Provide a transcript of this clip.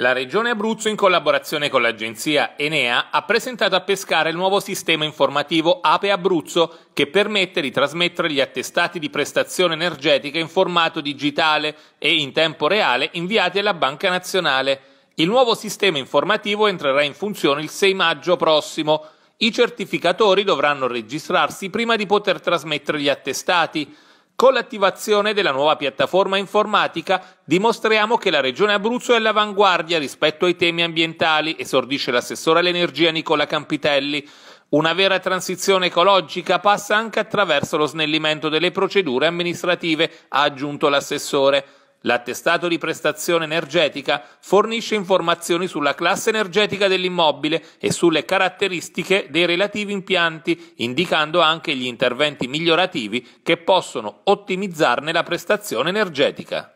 La Regione Abruzzo, in collaborazione con l'agenzia Enea, ha presentato a Pescara il nuovo sistema informativo Ape Abruzzo che permette di trasmettere gli attestati di prestazione energetica in formato digitale e in tempo reale inviati alla Banca Nazionale. Il nuovo sistema informativo entrerà in funzione il 6 maggio prossimo. I certificatori dovranno registrarsi prima di poter trasmettere gli attestati. Con l'attivazione della nuova piattaforma informatica dimostriamo che la Regione Abruzzo è all'avanguardia rispetto ai temi ambientali, esordisce l'assessore all'energia Nicola Campitelli. Una vera transizione ecologica passa anche attraverso lo snellimento delle procedure amministrative, ha aggiunto l'assessore. L'attestato di prestazione energetica fornisce informazioni sulla classe energetica dell'immobile e sulle caratteristiche dei relativi impianti, indicando anche gli interventi migliorativi che possono ottimizzarne la prestazione energetica.